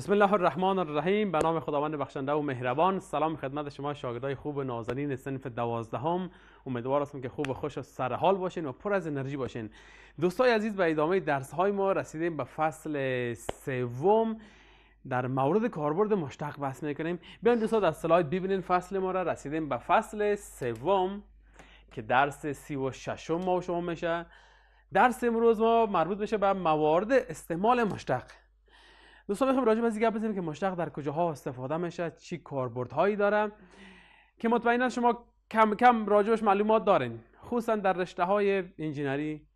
بسم الله الرحمن الرحیم به نام خداوند بخشنده و مهربان سلام خدمت شما شاگردای خوب و نازنین صنف دوازدهم امیدوار هستم که خوب و خوش و سرحال باشین و پر از انرژی باشین دوستای عزیز به ادامه درس های ما رسیدیم به فصل سوم در مورد کاربرد مشتق بحث میکنیم بیاین دوستا در سلاید ببینین فصل ما را رسیدیم به فصل سوم که درس سی و ششم ما و شما میشه درس امروز ما مربوط میشه به موارد استعمال مشتق دوستان میخوام راجع به این گپ بزنیم که مشتق در کجاها استفاده میشه چی کاربردهایی داره که مطمئنا شما کم کم راجبش معلومات دارین خصوصا در رشته های انجینری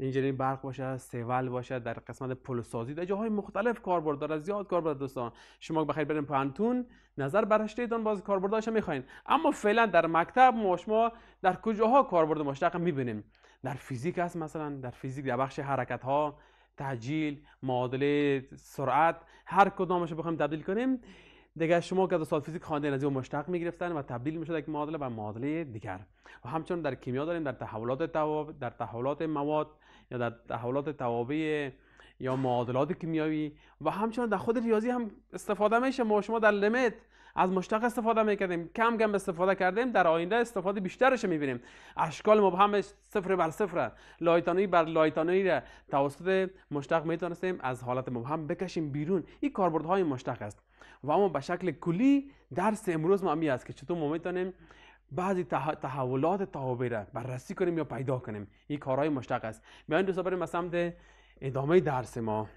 انجینری برق باشه سیول باشه در قسمت پل سازی در جاهای مختلف کاربرد داره زیاد کاربرد دوستان شما بخیر برین پانتون نظر برشته رشتهتان باز کاربردهاش میخواین اما فعلا در مکتب ما شما در کجاها کاربرد مشتق میبینیم در فیزیک هست مثلا در فیزیک در بخش حرکت ها تعجیل معادله سرعت هر کدامش رو بخوایم تبدیل کنیم دیگه شما که از سال فیزیک خواندین از اون مشتق میگرفتن و تبدیل میشد یک معادله به معادله دیگر و همچنین در کیمیا داریم در تحولات در تحولات مواد یا در تحولات توابع یا معادلات کیمیایی و همچنین در خود ریاضی هم استفاده میشه ما شما در لیمیت از مشتق استفاده میکردیم کم کم استفاده کردیم در آینده استفاده بیشترش میبینیم اشکال مبهم صفر بر صفر لایتانوی بر لایتانوی را توسط مشتق میتونستیم از حالت مبهم بکشیم بیرون این کاربرد های مشتق است و اما به شکل کلی درس امروز ما می است که چطور ما میتونیم بعضی تحولات توابع را بررسی کنیم یا پیدا کنیم این کارهای مشتق است بیاین دوستا بریم از سمت ادامه درس ما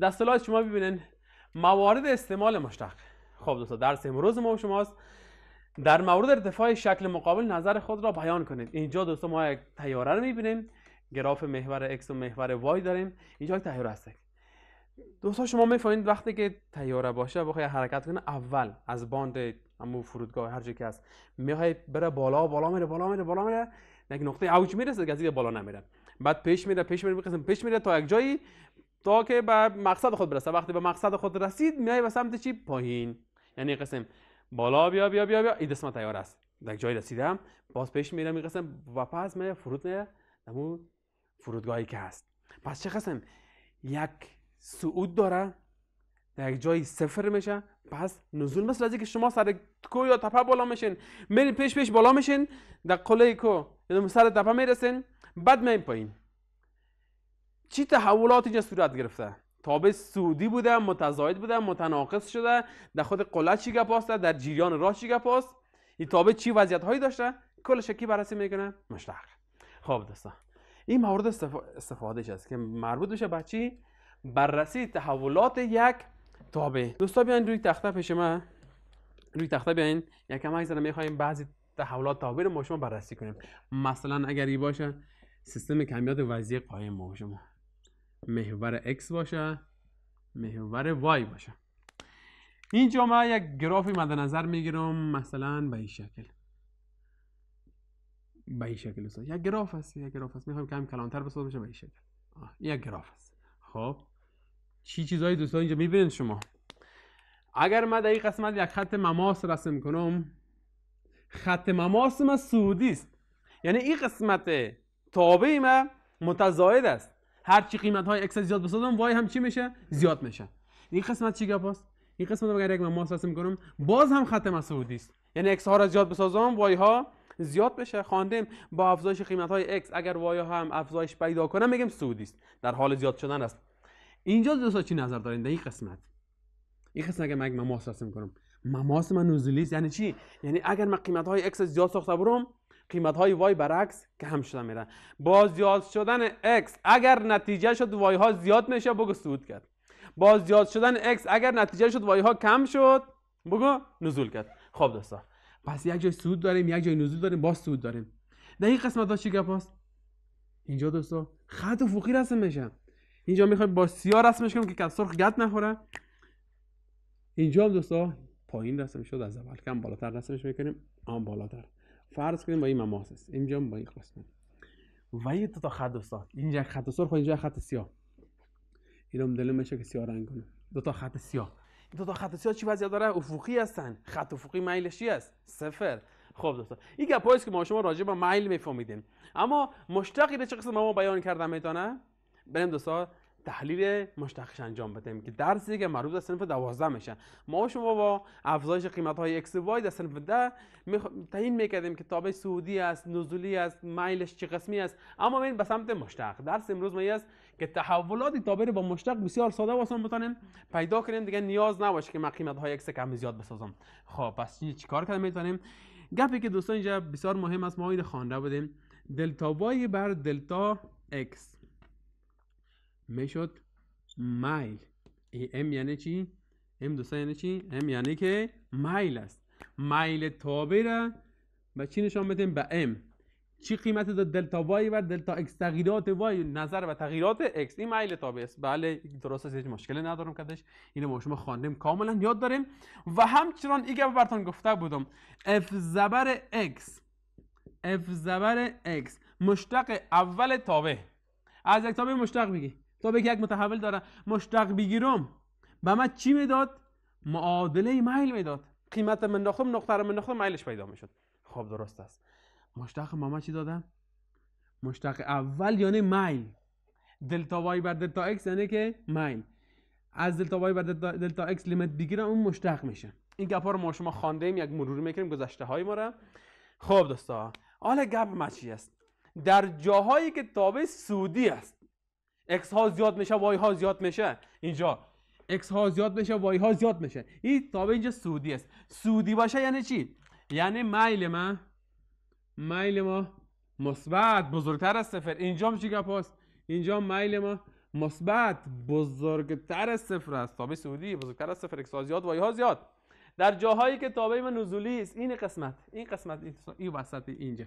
در شما ببینین موارد استعمال مشتق خب دوستان درس امروز ما شماست در مورد ارتفاع شکل مقابل نظر خود را بیان کنید اینجا دوستان ما یک تیاره رو میبینیم گراف محور x و محور y داریم اینجا یک تیاره هست دوستان شما میفهمید وقتی که تیاره باشه بخوای حرکت کنه اول از باند همو فرودگاه هر جایی که هست میخوای بره بالا بالا میره بالا میره بالا میره یک نقطه اوج میرسه که از بالا نمیره بعد پیش میره پیش میره قسم پیش میره تا یک جایی تا که به مقصد خود برسه وقتی به مقصد خود رسید میای به سمت چی پایین یعنی قسم بالا بیا بیا بیا بیا این تیار است در جای رسیدم باز پیش میرم این قسم و پس فرود نه دمو فرودگاهی که هست پس چه قسم یک صعود داره در یک جای صفر میشه پس نزول مثل از که شما سر کو یا تپه بالا میشین میرین پیش پیش بالا میشین در قله کو یعنی سر تپه میرسین بعد میرین پایین چی تحولات اینجا صورت گرفته تابع سودی بوده متزاید بوده متناقض شده در خود قله چی گپ در جریان راه چی گپ این تابع چی وضعیت هایی داشته کل شکی بررسی میکنه مشتق خب دوستان این مورد استفاده است که مربوط میشه بچی بررسی تحولات یک تابع دوستان بیاین روی تخته پیش من روی تخته بیاین یکم عکس زره میخوایم بعضی تحولات تابع رو ما شما بررسی کنیم مثلا اگر این باشه سیستم کمیات وضعی قایم ما محور x باشه محور y باشه اینجا ما یک گرافی مد نظر میگیرم مثلا به این شکل به این شکل است یک گراف است یک گراف است میخوام کم کلانتر بساز بشه به این شکل یک گراف است خب چی چیزایی دوستان اینجا میبینید شما اگر ما در این قسمت یک خط مماس رسم کنم خط مماس ما صعودی است یعنی این قسمت تابع ما متزاید است هر چی قیمت های اکس زیاد بسازم وای هم چی میشه زیاد میشه این قسمت چی گپاست این قسمت اگر یک ماس رسم کنم، باز هم خط مسعودی است یعنی اکس ها را زیاد بسازم وای ها زیاد بشه خواندیم با افزایش قیمت های اکس، اگر وای ها هم افزایش پیدا کنه میگم سعودی است در حال زیاد شدن است اینجا دوستا چی نظر دارین در این قسمت این قسمت اگر من کنم مماس من نزولی یعنی چی یعنی اگر من های اکس زیاد ساخته برم قیمت های وای برعکس کم شده میره با زیاد شدن x اگر نتیجه شد وای ها زیاد میشه بگو سود کرد با زیاد شدن x اگر نتیجه شد وای ها کم شد بگو نزول کرد خب دوستا پس یک جای سود داریم یک جای نزول داریم با سود داریم در این قسمت ها چی گپ هست اینجا دوستا خط افقی رسم میشه اینجا میخوایم با سیار رسمش کنیم که کس سرخ گد نخوره اینجا هم دوستا پایین رسم شد از اول کم بالاتر رسمش میکنیم آن بالاتر فرض کنیم با این مماس است اینجا با این قسمت و یه تا خط دوستا، اینجا خط سرخ خب اینجا خط سیاه اینا دلیل میشه که سیاه رنگ کنه دو تا خط سیاه این دو تا خط سیاه چی وضعی داره افقی هستن خط افقی میلش چی است صفر خب دوستا، این گپایی که ما شما راجع به میل میفهمیدیم اما مشتقی چه قسم ما بیان کردم میتونه بریم دوستا تحلیل مشتقش انجام بدیم که درسی که مربوط به صنف 12 میشه ما شما با افزایش قیمت های x و در صنف 10 تعیین میکردیم که تابع سعودی است نزولی است مایلش چه قسمی است اما این به سمت مشتق درس امروز ما است که تحولات تابع با مشتق بسیار ساده و آسان بتونیم پیدا کنیم دیگه نیاز نباشه که من قیمت های x کم زیاد بسازم خب پس چیکار کردیم میتونیم گپی که دوستان اینجا بسیار مهم است ما اینو خوانده بودیم دلتا وای بر دلتا x میشد مایل ای ام یعنی چی؟ ام دوسته یعنی چی؟ ام یعنی که مایل است مایل تابه را به چی نشان بدیم؟ به ام چی قیمت داد دلتا وای و دلتا اکس تغییرات وای نظر و تغییرات اکس این مایل تابه است بله درست است هیچ مشکلی ندارم کدش اینو ما شما خواندیم کاملا یاد داریم و همچنان ای با براتون گفته بودم اف زبر اکس اف زبر اکس مشتق اول تابه از یک تابه مشتق میگی تا به یک متحول داره مشتق بگیرم به من چی میداد معادله میل میداد قیمت من ناخم نقطه رو من میلش پیدا میشد خب درست است مشتق به چی داده؟ مشتق اول یعنی میل دلتا وای بر دلتا اکس یعنی که میل از دلتا وای بر دلتا, دلتا اکس لیمیت بگیرم اون مشتق میشه این گپا رو ما شما خوانده ایم یک مرور میکنیم گذشته های ما را خب دوستا حالا گپ ما چی است در جاهایی که تابع سودی است x ها زیاد میشه y ها زیاد میشه اینجا x ها زیاد میشه y ها زیاد میشه این تابع اینجا سودی است سودی باشه یعنی چی یعنی میل ما مایل ما مثبت بزرگتر از صفر اینجا چی گپ اینجا مایل ما مثبت بزرگتر از صفر است تابع سودی بزرگتر از صفر x ها زیاد y ها زیاد در جاهایی که تابع ما نزولی است این قسمت این قسمت این وسط اینجا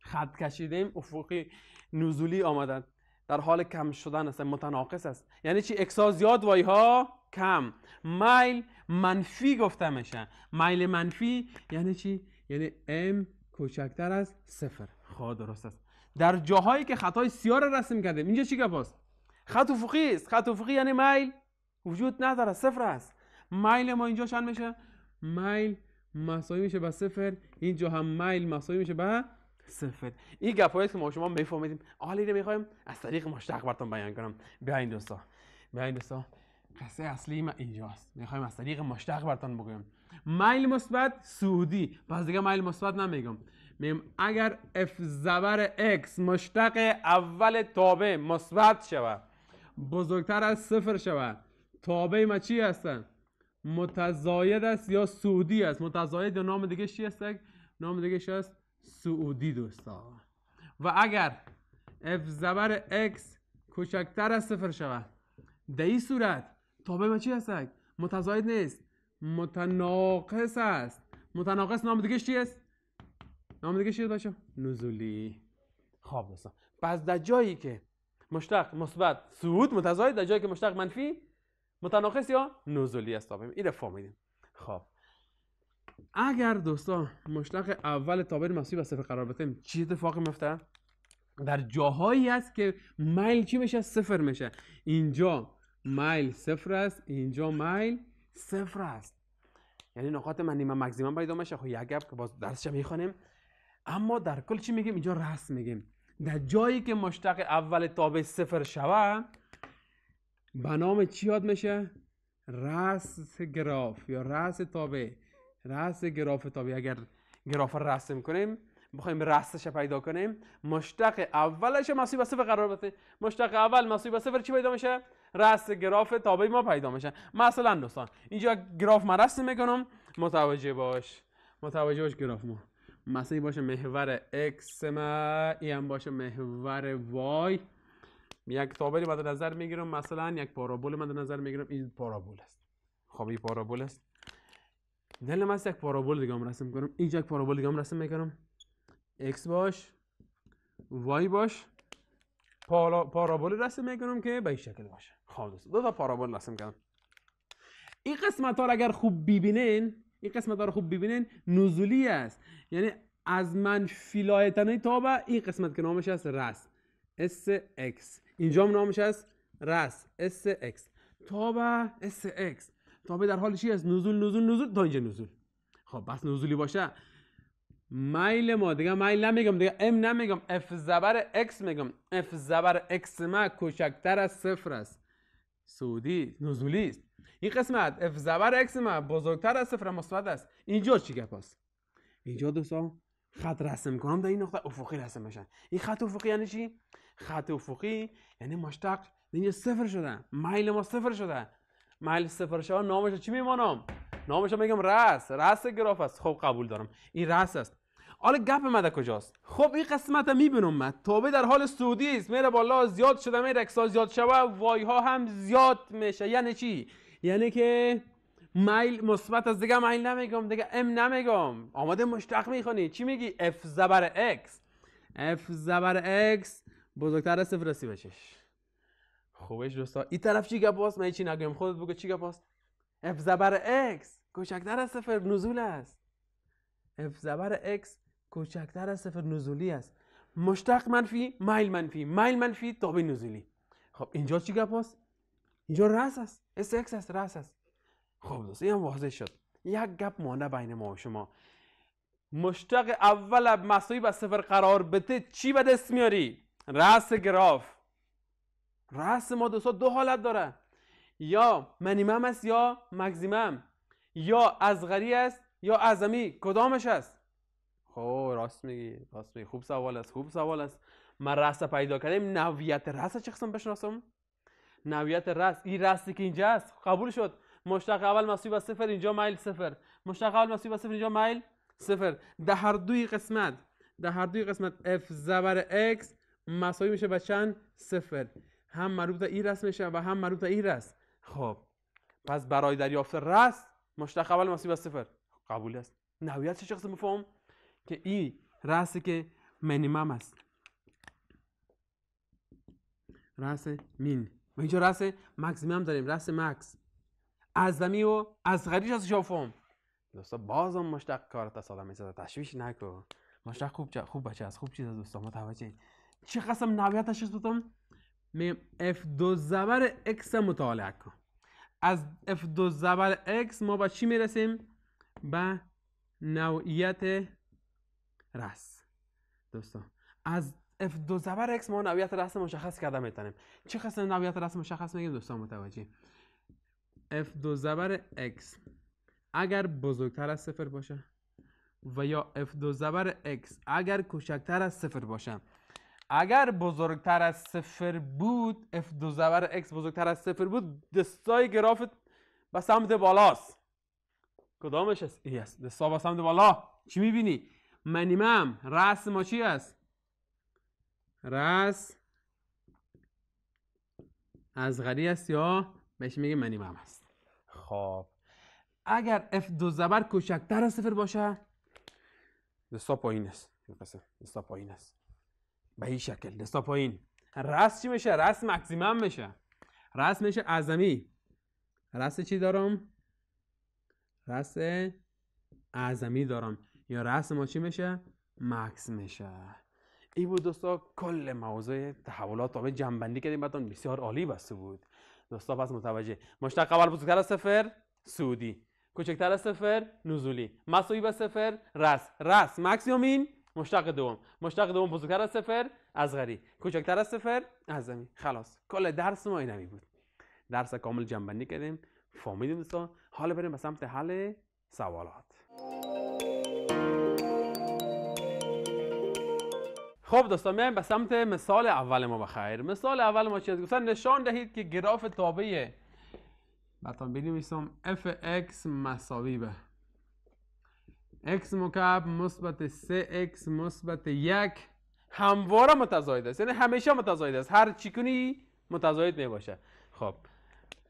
خط کشیدیم افقی نزولی آمدند. در حال کم شدن است متناقص است یعنی چی اکسا زیاد وای ها کم میل منفی گفته میشه میل منفی یعنی چی یعنی ام کوچکتر از صفر خواه خب، درست است در جاهایی که خطای سیار رسم کردیم اینجا چی گفت خط افقی است خط افقی یعنی میل وجود نداره صفر است میل ما اینجا چند میشه میل مساوی میشه به صفر اینجا هم میل مساوی میشه به صفت. این گپایی که ما شما میفهمیدیم حالا رو میخوایم از طریق مشتق براتون بیان کنم بیاین دوستا بیاین دوستا قصه اصلی ما اینجاست میخوایم از طریق مشتق براتون بگویم مایل مثبت سعودی پس دیگه مایل مثبت نمیگم میگم اگر اف زبر x مشتق اول تابع مثبت شود بزرگتر از صفر شود تابع ما چی هستن متزاید است یا سعودی است متزاید نام دیگه چی هست نام دیگه است؟ سعودی دوستا و اگر اف زبر اکس کوچکتر از صفر شود در این صورت تابع ما چی هست؟ متضاید نیست متناقص است متناقص نام دیگه چی است؟ نام دیگه چی باشه؟ نزولی خب دوستان پس در جایی که مشتق مثبت سعود متضاید در جایی که مشتق منفی متناقص یا نزولی است تابع این فهمیدیم خب اگر دوستا مشتق اول تابر مسیح به قرار بتیم چی اتفاقی میفته در جاهایی است که مایل چی میشه صفر میشه اینجا مایل صفر است اینجا مایل صفر است یعنی نقاط من نیمه مکزیمان پیدا میشه خب یک که باز درسش میخوانیم اما در کل چی میگیم اینجا راست میگیم در جایی که مشتق اول تابع صفر شوه به نام چی یاد میشه راست گراف یا راست تابع رأس گراف تابی اگر گراف را رسم کنیم بخوایم رستش پیدا کنیم مشتق اولش مساوی صفر قرار بده مشتق اول مساوی به صفر چی پیدا میشه رست گراف تابی ما پیدا میشه مثلا دوستان اینجا گراف ما رسم میکنم متوجه باش متوجه باش گراف ما مثلا باشه محور x ما این باشه محور y یک تابلی مد نظر میگیرم مثلا یک پارابول مد نظر میگیرم این پارابول است خب این پارابول است دلیل من یک پارابول دیگه هم رسم کنم اینجا یک پارابول دیگه هم رسم میکنم x باش y باش پارابول رسم میکنم که به این شکل باشه خب دو تا پارابول رسم کردم این قسمت ها اگر خوب ببینین این قسمت ها رو خوب ببینین نزولی است یعنی از من فیلایتنه تا به این قسمت که نامش است رس اس x اینجا هم نامش است رس اس x تا به اس x تابع در حال چی است نزول نزول نزول تا اینجا نزول خب بس نزولی باشه میل ما دیگه میل نمیگم دیگه ام نمیگم اف زبر اکس میگم اف زبر اکس ما کوچکتر از صفر است سودی نزولی است این قسمت اف زبر اکس ما بزرگتر از صفر مثبت است اینجا چی گپ است اینجا دوستان خط رسم کنم در این نقطه افقی رسم میشن این خط افقی یعنی چی خط افقی یعنی مشتق اینجا صفر شده مایل ما صفر شده محل سفارش ها نامش چی میمانم نامش میگم رس رس گراف است خب قبول دارم این رس است حالا گپ مده کجاست خب این قسمت میبینم من توبه در حال سعودی است میره بالا زیاد شده می اکسا زیاد شوه وای ها هم زیاد میشه یعنی چی یعنی که مایل مثبت از دیگه مایل نمیگم دیگه ام نمیگم آماده مشتق میخونی چی میگی اف زبر x اف زبر x بزرگتر از صفر خوبش دوستا این طرف چی گپ است من چی نگم خودت بگو چی گپ است اف زبر اکس کوچکتر از صفر نزول است اف زبر اکس کوچکتر از صفر نزولی است مشتق منفی مایل منفی مایل منفی تابع نزولی خب اینجا چی گپ است اینجا راست است اس اکس است راست است خب دوست این واضح شد یک گپ مانده بین ما و شما مشتق اول مساوی با صفر قرار بده چی به دست میاری گراف رأس مادوسا دو حالت داره یا منیمم است یا مگزیمم یا ازغری است یا اعظمی کدامش است خب راست میگی راست میگی خوب سوال است خوب سوال است من رأس پیدا کردیم نویت رأس چه قسم بشناسم نویت رأس این رأسی که اینجا است قبول شد مشتق اول مسیب با صفر اینجا مایل صفر مشتق اول مسیب با صفر اینجا مایل صفر در هر دوی قسمت در هر دوی قسمت اف زبر x مساوی میشه به چند صفر هم مربوط به این میشه و هم مربوط به این خب پس برای دریافت رس مشتق اول مسیب از صفر قبول است نهایت چه شخص مفهوم که این راست که منیمم است رس مین و اینجا رأس هم داریم رس مکس از زمی و از غریش از شافم دوستا بازم مشتق کار تصادم میزده تشویش نکن مشتق خوب خوب بچه از خوب چیز از دوستا متوجه چه قسم نهایتش دوتم F2 زبر X مطالعه کن از F2 زبر X ما به چی میرسیم؟ به نوعیت رس دوستان از F2 زبر X ما نوعیت رس مشخص کرده میتونیم چه قسم نوعیت رس مشخص میگیم دوستان متوجه F2 زبر X اگر بزرگتر از صفر باشه و یا F2 زبر X اگر کوچکتر از صفر باشه اگر بزرگتر از صفر بود f دو زبر x بزرگتر از صفر بود دستای گرافت به سمت بالاست کدامش است؟ ای است دستا به سمت بالا چی میبینی؟ منیمم رأس ما چی است؟ رأس از غری است یا بهش میگه منیمم است خب اگر f دو زبر کوچکتر از صفر باشه دستا پایین است دستا پایین است به این شکل دستا پایین رس چی میشه رس مکسیمم میشه رس میشه اعظمی رس چی دارم رس اعظمی دارم یا رس ما چی میشه مکس میشه ای بود دوستا کل موضوع تحولات و جنبندی کردیم براتون بسیار عالی بسته بود دوستا پس متوجه مشتق قبل بزرگتر از سفر سودی کوچکتر از سفر نزولی مساوی به سفر رس رس مکسیومین مشتق دوم مشتق دوم بزرگتر از صفر از غری کوچکتر از صفر از زمین خلاص کل درس ما این بود درس کامل جنبندی کردیم فهمیدیم دوستان حالا بریم به سمت حل سوالات خب دوستان میایم به سمت مثال اول ما بخیر مثال اول ما است گفتن نشان دهید که گراف تابع براتون بنویسم f مساوی به x مکعب مثبت 3x مثبت 1 همواره متضاید است یعنی همیشه متضاید است هر چیکونی متزاید می باشه خب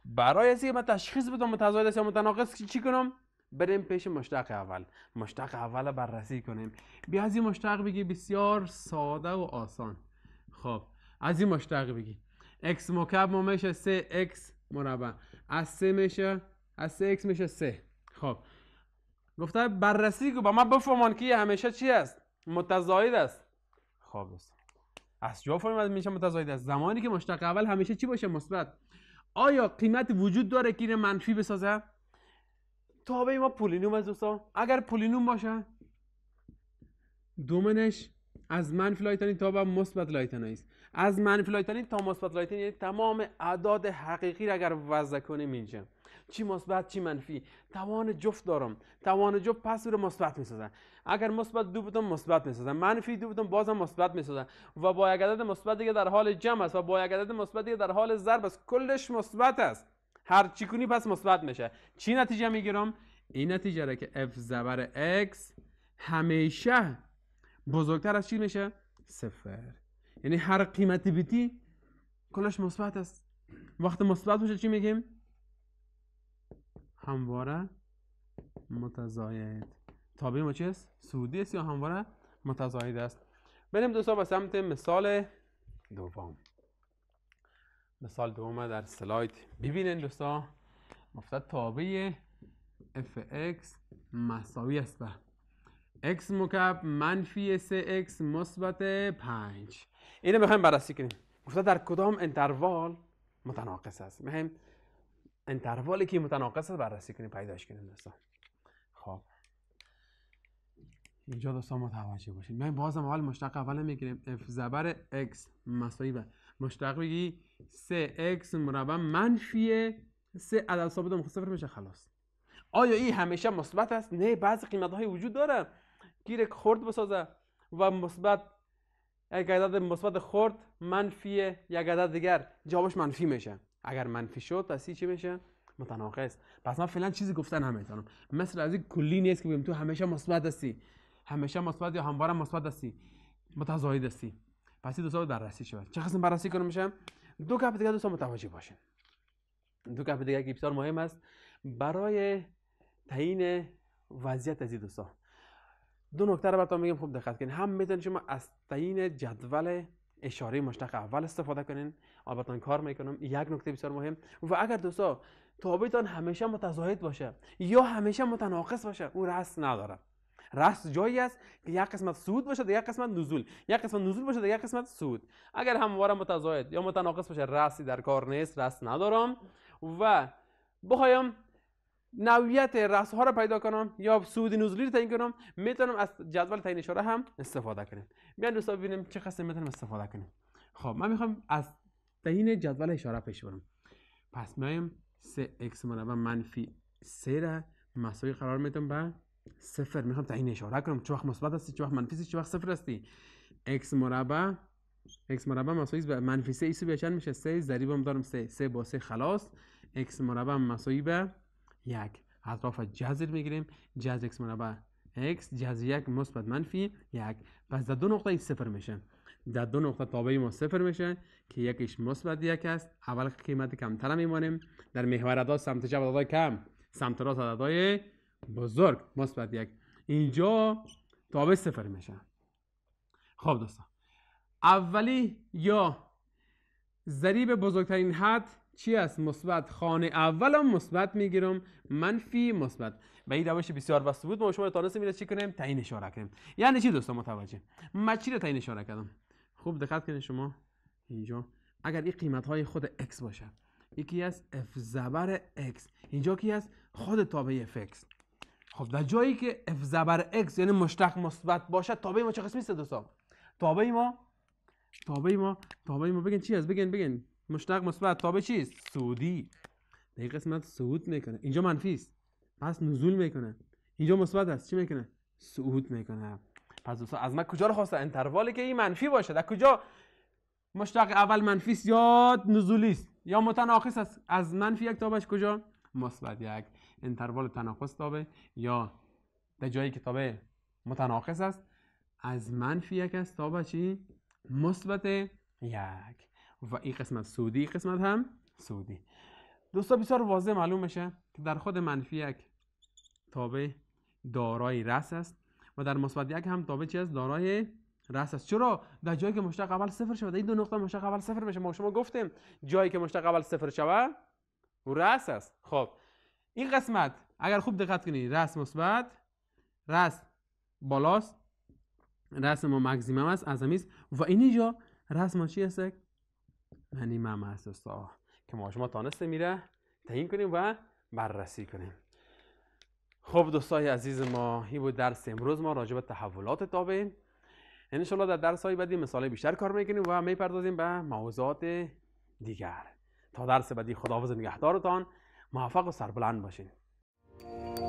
برای از من تشخیص بدم متضاید است یا متناقض چی کنم بریم پیش مشتق اول مشتق اول بررسی کنیم بیا از این مشتق بگی بسیار ساده و آسان خب از این مشتق بگی x مکعب میشه 3x مربع از 3 میشه از 3x میشه 3 خب گفته بررسی که با ما بفهمان که همیشه چی است متزاید است خب دوست از جا فهمید میشه متزاید است زمانی که مشتق اول همیشه چی باشه مثبت آیا قیمت وجود داره که اینه منفی بسازه تابع ما پولینوم از دوستا اگر پولینوم باشه دومنش از منفی لایتنی تا به مثبت لایتنی است از منفی لایتنی تا مثبت لایتنی یعنی تمام اعداد حقیقی را اگر وضع کنیم اینجا چی مثبت چی منفی توان جفت دارم توان جفت پس رو مثبت میسازن اگر مثبت دو بودم مثبت میسازن منفی دو بودم بازم مثبت میسازن و با یک عدد مثبت در حال جمع است و با یک عدد مثبت در حال ضرب است کلش مثبت است هر چی کنی پس مثبت میشه چی نتیجه میگیرم این نتیجه را که f زبر x همیشه بزرگتر از چی میشه صفر یعنی هر قیمتی بیتی کلش مثبت است وقت مثبت میشه چی میگیم همواره متزاید تابع ما چیست؟ سودی است یا همواره متزاید است بریم دوستان به سمت مثال دوم مثال دوم در سلایت ببینین دوستان مفتد تابع fx مساوی است اکس x منفی 3x مثبت 5 اینو میخوایم بررسی کنیم گفته در کدام انتروال متناقص است میخوایم انتروالی که متناقص بررسی کنیم پیداش کنیم دوستان خب اینجا دوستان متوجه باشید من بازم اول مشتق اول میگیریم اف زبر x مساوی به مشتق بگی 3x مربع منفی 3 عدد ثابت هم صفر میشه خلاص آیا این همیشه مثبت است نه بعضی قیمت های وجود داره گیر خرد بسازه و مثبت یک عدد مثبت خرد منفی یک عدد دیگر جوابش منفی میشه اگر منفی شد پس چی میشه متناقض پس من فعلا چیزی گفتن نمیتونم مثل از این کلی نیست که بگیم تو همیشه مثبت هستی همیشه مثبت یا همواره مثبت هستی متضاید هستی پس دو سال بررسی شود چه قسم بررسی کنم میشم دو کپ دیگه دوستان متوجه باشین دو کپ دیگه که بسیار مهم است برای تعیین وضعیت از دوستان دو نکته رو براتون میگم خوب دقت کنید هم میتونید شما از تعیین جدول اشاره مشتق اول استفاده کنین البته کار میکنم یک نکته بسیار مهم و اگر دوستا تابعتان همیشه متضاهد باشه یا همیشه متناقص باشه او راست نداره راست جایی است که یک قسمت سود باشه در یک قسمت نزول یک قسمت نزول باشه یک قسمت سود اگر همواره متضاهد یا متناقص باشه راستی در کار نیست رس ندارم و بخوایم نویت رأس ها را پیدا کنم یا سود نزولی رو تعیین کنم میتونم از جدول تعیین اشاره هم استفاده کنیم بیان دوستا ببینیم چه قسم میتونم استفاده کنیم خب من میخوام از تعیین جدول اشاره پیش برم پس میایم 3x مربع منفی 3 را مساوی قرار میدم با صفر میخوام تعیین اشاره کنم چه وقت مثبت هستی چه وقت منفی هستی چه وقت صفر هستی x مربع x مربع مساوی به منفی 3 ایسو به چند میشه 3 ضریبم دارم 3 3 با 3 خلاص x مربع مساوی به یک اطراف جذر میگیریم جذر x منابع x جذر یک مثبت منفی یک پس در دو نقطه این صفر میشه در دو نقطه تابع ما صفر میشه که یکیش مثبت یک است اول قیمت کمتر میمانیم در محور ادا سمت چپ عددهای کم سمت راست عددهای بزرگ مثبت یک اینجا تابع صفر میشه خب دوستان اولی یا ضریب بزرگترین حد چی است مثبت خانه اولم مثبت میگیرم منفی مثبت به این روش بسیار و بود ما شما تا میره چی کنیم تعیین اشاره کنیم یعنی چی دوستان متوجه ما چی رو تعیین اشاره کردم خوب دقت کنید شما اینجا اگر این قیمت های خود x باشه یکی از f زبر x اینجا کی است خود تابع x. خب در جایی که f زبر x یعنی مشتق مثبت باشد تابع ما چه قسمی است دوستان تابع ما تابع ما تابع ما بگین چی است بگین بگین مشتق مثبت تابه چیست سودی در این قسمت صعود میکنه اینجا منفی است پس نزول میکنه اینجا مثبت است چی میکنه صعود میکنه پس دوستان از من کجا رو خواسته انتروالی که این منفی باشه در کجا مشتق اول منفی است یا نزولی است یا متناقص است از منفی یک تابش کجا مثبت یک انتروال تناقص تابه یا در جایی که تابه متناقص است از منفی یک است تا چی مثبت یک و این قسمت سودی این قسمت هم سودی دوستا بسیار واضح معلوم میشه که در خود منفی یک تابع دارای رس است و در مثبت یک هم تابع چی است دارای رس است چرا در جایی که مشتق اول صفر شود این دو نقطه مشتق اول صفر میشه ما شما گفتیم جایی که مشتق اول صفر شود رس است خب این قسمت اگر خوب دقت کنید رس مثبت رس بالاست رس ما مکزیمم است از است و اینجا رس ما چی است من محسوس هست دوستا که ما شما تانسته میره تعیین کنیم و بررسی کنیم خب دوستای عزیز ما این بود درس امروز ما راجع به تحولات تابع انشالله در درس های بعدی مثال بیشتر کار میکنیم و میپردازیم به موضوعات دیگر تا درس بعدی خداحافظ نگهدارتان موفق و سربلند باشین